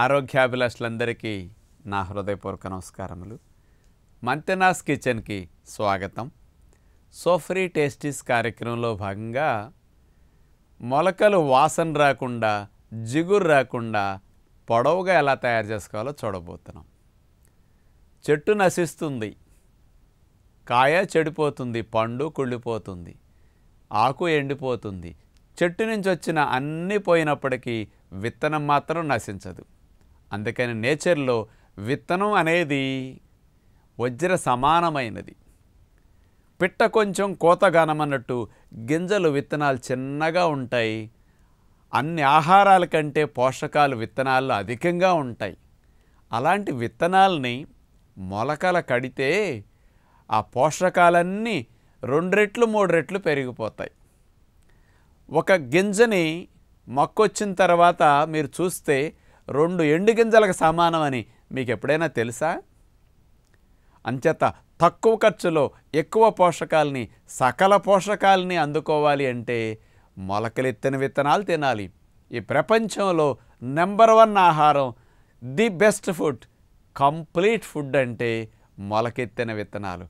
ఆరోగ్యాభిలాషులందరికీ నా హృదయపూర్వక నమస్కారములు మంతెనాస్ కిచెన్కి స్వాగతం సోఫ్రీ టేస్టీస్ కార్యక్రమంలో భాగంగా మొలకలు వాసన రాకుండా జిగురు రాకుండా పొడవుగా ఎలా తయారు చేసుకోవాలో చూడబోతున్నాం చెట్టు నశిస్తుంది కాయ చెడిపోతుంది పండు కుళ్ళిపోతుంది ఆకు ఎండిపోతుంది చెట్టు నుంచి వచ్చిన అన్నీ పోయినప్పటికీ విత్తనం మాత్రం నశించదు అందుకని నేచర్లో విత్తనం అనేది వజ్ర సమానమైనది పిట్ట కొంచెం కోతగానమన్నట్టు గింజలు విత్తనాలు చిన్నగా ఉంటాయి అన్ని ఆహారాల కంటే పోషకాలు విత్తనాల్లో అధికంగా ఉంటాయి అలాంటి విత్తనాలని మొలకల కడితే ఆ పోషకాలన్నీ రెండు రెట్లు మూడు రెట్లు పెరిగిపోతాయి ఒక గింజని మొక్కొచ్చిన తర్వాత మీరు చూస్తే రెండు ఎండు గింజలకు సమానమని మీకు ఎప్పుడైనా తెలుసా అంచేత తక్కువ ఖర్చులో ఎక్కువ పోషకాలని సకల పోషకాలని అందుకోవాలి అంటే మొలకలెత్తిన విత్తనాలు తినాలి ఈ ప్రపంచంలో నెంబర్ వన్ ఆహారం the best food complete food అంటే మొలకెత్తిన విత్తనాలు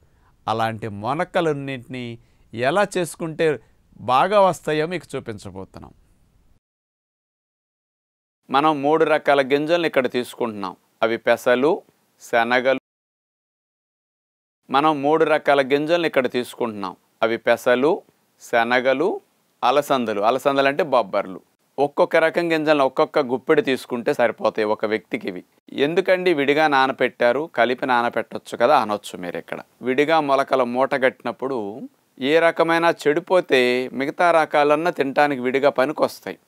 అలాంటి మొలకలన్నింటినీ ఎలా చేసుకుంటే బాగా వస్తాయో మీకు చూపించబోతున్నాం మనం మూడు రకాల గింజలను ఇక్కడ తీసుకుంటున్నాం అవి పెసలు శనగలు మనం మూడు రకాల గింజలను ఇక్కడ తీసుకుంటున్నాం అవి పెసలు శనగలు అలసందలు అలసందలు అంటే బొబ్బర్లు ఒక్కొక్క రకం గింజలను ఒక్కొక్క గుప్పెడు తీసుకుంటే సరిపోతాయి ఒక వ్యక్తికి ఇవి ఎందుకండి విడిగా నానపెట్టారు కలిపి నానపెట్టచ్చు కదా అనొచ్చు మీరు ఇక్కడ విడిగా మొలకల మూట కట్టినప్పుడు ఏ రకమైన చెడిపోతే మిగతా రకాలన్నా తినటానికి విడిగా పనికొస్తాయి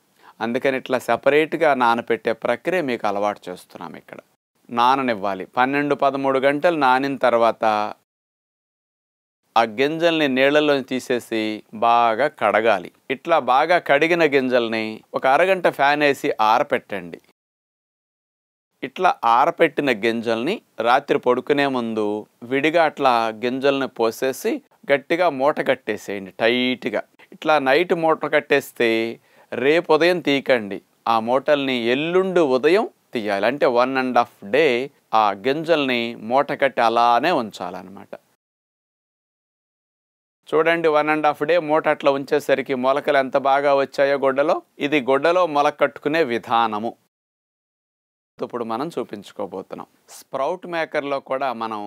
అందుకని ఇట్లా సపరేట్గా నానపెట్టే ప్రక్రియ మీకు అలవాటు చేస్తున్నాం ఇక్కడ నాననివ్వాలి పన్నెండు పదమూడు గంటలు నానిన తర్వాత ఆ గింజల్ని నీళ్ళలో తీసేసి బాగా కడగాలి ఇట్లా బాగా కడిగిన గింజల్ని ఒక అరగంట ఫ్యాన్ వేసి ఆరపెట్టండి ఇట్లా ఆరపెట్టిన గింజల్ని రాత్రి పడుకునే ముందు విడిగా అట్లా గింజల్ని పోసేసి గట్టిగా మూట కట్టేసేయండి టైట్గా ఇట్లా నైట్ మూట కట్టేస్తే రేపు ఉదయం తీయకండి ఆ మూటల్ని ఎల్లుండి ఉదయం తీయాలి అంటే వన్ అండ్ హాఫ్ డే ఆ గింజల్ని మూట కట్టి అలానే ఉంచాలన్నమాట చూడండి వన్ అండ్ హాఫ్ డే మూట అట్లా ఉంచేసరికి మొలకలు ఎంత బాగా వచ్చాయో గొడ్డలో ఇది గొడ్డలో మొలక కట్టుకునే విధానము ఇప్పుడు మనం చూపించుకోబోతున్నాం స్ప్రౌట్ మేకర్లో కూడా మనం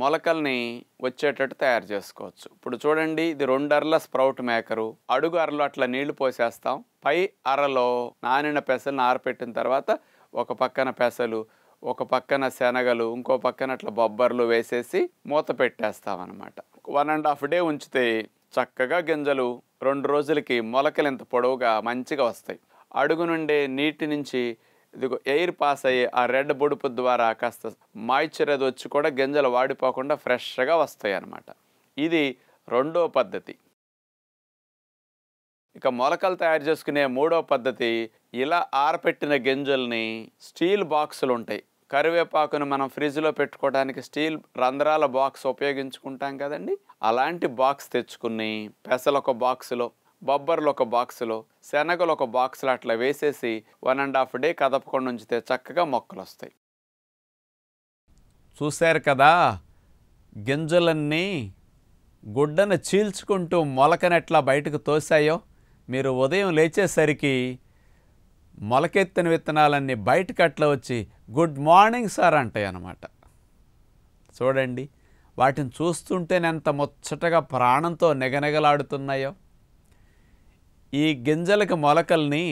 మొలకల్ని వచ్చేటట్టు తయారు చేసుకోవచ్చు ఇప్పుడు చూడండి ఇది రెండు అరల స్ప్రౌట్ మేకరు అడుగు అరలు అట్లా నీళ్లు పోసేస్తాం పై అరలో నానిన పెసలు ఆరపెట్టిన తర్వాత ఒక పక్కన పెసలు ఒక పక్కన శనగలు ఇంకో పక్కన అట్లా బొబ్బర్లు వేసేసి మూత పెట్టేస్తాం అనమాట వన్ అండ్ హాఫ్ డే ఉంచితే చక్కగా గింజలు రెండు రోజులకి మొలకలు ఎంత పొడవుగా మంచిగా వస్తాయి అడుగు నుండే నీటి నుంచి ఇదిగో ఎయిర్ పాస్ అయ్యి ఆ రెడ్ బొడుపు ద్వారా కాస్త మాయిశ్చర్ అది వచ్చి కూడా గింజలు వాడిపోకుండా ఫ్రెష్గా వస్తాయి అన్నమాట ఇది రెండో పద్ధతి ఇక మొలకలు తయారు చేసుకునే మూడో పద్ధతి ఇలా ఆరపెట్టిన గింజల్ని స్టీల్ బాక్సులు ఉంటాయి కరివేపాకును మనం ఫ్రిడ్జ్లో పెట్టుకోవడానికి స్టీల్ రంధ్రాల బాక్స్ ఉపయోగించుకుంటాం కదండి అలాంటి బాక్స్ తెచ్చుకుని పెసలొక బాక్సులో బొబ్బర్లు ఒక బాక్సులో శనగలు ఒక బాక్సులు అట్లా వేసేసి వన్ అండ్ హాఫ్ డే కదపకుండా ఉంచితే చక్కగా మొక్కలు వస్తాయి చూశారు కదా గింజలన్నీ గుడ్డను చీల్చుకుంటూ మొలకనెట్లా బయటకు తోసాయో మీరు ఉదయం లేచేసరికి మొలకెత్తిన విత్తనాలన్నీ బయటకు అట్లా వచ్చి గుడ్ మార్నింగ్ సార్ అంటాయి అన్నమాట చూడండి వాటిని చూస్తుంటేనే ఎంత ముచ్చటగా ప్రాణంతో నెగనెగలాడుతున్నాయో ఈ గింజలకు మొలకల్ని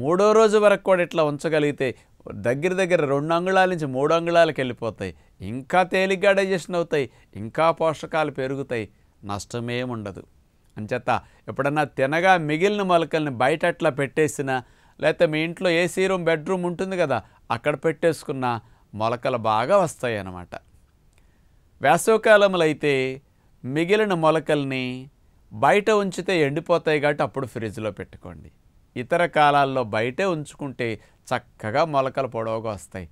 మూడో రోజు వరకు కూడా ఇట్లా ఉంచగలిగితే దగ్గర దగ్గర రెండు అంగుళాల నుంచి మూడు అంగుళాలకు వెళ్ళిపోతాయి ఇంకా తేలిగ్గా డైజెషన్ అవుతాయి ఇంకా పోషకాలు పెరుగుతాయి నష్టమేముండదు అంచేత ఎప్పుడన్నా తినగా మిగిలిన మొలకల్ని బయట అట్లా పెట్టేసినా లేకపోతే మీ ఇంట్లో ఏసీ రూమ్ బెడ్రూమ్ ఉంటుంది కదా అక్కడ పెట్టేసుకున్న మొలకలు బాగా వస్తాయి అన్నమాట వేసవకాలంలో అయితే మిగిలిన మొలకల్ని బయట ఉంచితే ఎండిపోతాయి కాబట్టి అప్పుడు ఫ్రిడ్జ్లో పెట్టుకోండి ఇతర కాలాల్లో బయటే ఉంచుకుంటే చక్కగా మొలకలు పొడవుగా వస్తాయి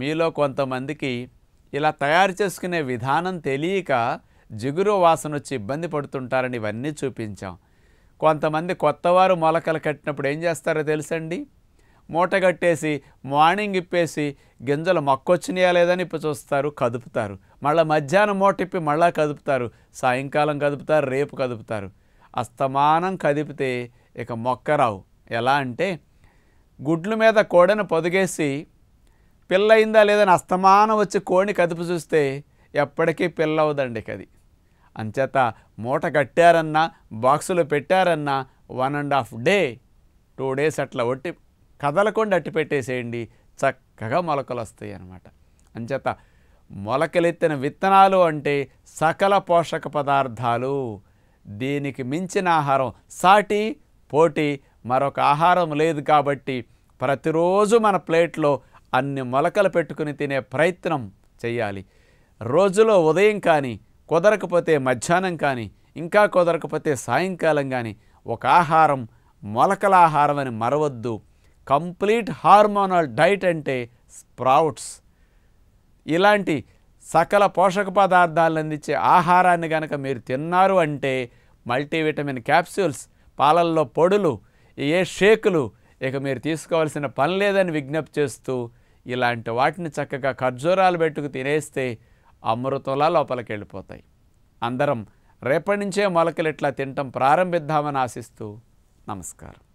మీలో కొంతమందికి ఇలా తయారు చేసుకునే విధానం తెలియక జిగురు వాసన వచ్చి ఇబ్బంది పడుతుంటారని ఇవన్నీ చూపించాం కొంతమంది కొత్తవారు మొలకలు కట్టినప్పుడు ఏం చేస్తారో తెలుసండి మూట కట్టేసి మార్నింగ్ ఇప్పేసి గింజలు మొక్కొచ్చినాయా లేదని ఇప్పి చూస్తారు కదుపుతారు మళ్ళీ మధ్యాహ్నం మూట ఇప్పి మళ్ళీ కదుపుతారు సాయంకాలం కదుపుతారు రేపు కదుపుతారు అస్తమానం కదిపితే ఇక మొక్క రావు ఎలా అంటే గుడ్ల మీద కోడిని పొదిగేసి పిల్ల అయిందా లేదని అస్తమానం వచ్చి కోడిని కదుపు చూస్తే ఎప్పటికీ పిల్ల అవదండి కది అంచేత మూట కట్టారన్నా బాక్సులు పెట్టారన్నా one and half day two days అట్లా ఒట్టి కదలకుండా అట్టి పెట్టేసేయండి చక్కగా మొలకలు వస్తాయి అన్నమాట అంచేత మొలకలెత్తిన విత్తనాలు అంటే సకల పోషక పదార్థాలు దీనికి మించిన ఆహారం సాటి పోటీ మరొక ఆహారం లేదు కాబట్టి ప్రతిరోజు మన ప్లేట్లో అన్ని మొలకలు పెట్టుకుని తినే ప్రయత్నం చేయాలి రోజులో ఉదయం కానీ కుదరకపోతే మధ్యాహ్నం కానీ ఇంకా కుదరకపోతే సాయంకాలం కానీ ఒక ఆహారం మొలకల ఆహారం అని మరవద్దు కంప్లీట్ హార్మోనల్ డైట్ అంటే స్ప్రౌట్స్ ఇలాంటి సకల పోషక పదార్థాలను అందించే ఆహారాన్ని కనుక మీరు తిన్నారు అంటే మల్టీవిటమిన్ క్యాప్సూల్స్ పాలల్లో పొడులు ఏ షేకులు ఇక మీరు తీసుకోవాల్సిన పని లేదని విజ్ఞప్తి చేస్తూ ఇలాంటి వాటిని చక్కగా ఖర్జూరాలు పెట్టుకు తినేస్తే అమృతంలా లోపలికి వెళ్ళిపోతాయి అందరం రేపటి నుంచే మొలకలు ఇట్లా తినటం ప్రారంభిద్దామని ఆశిస్తూ నమస్కారం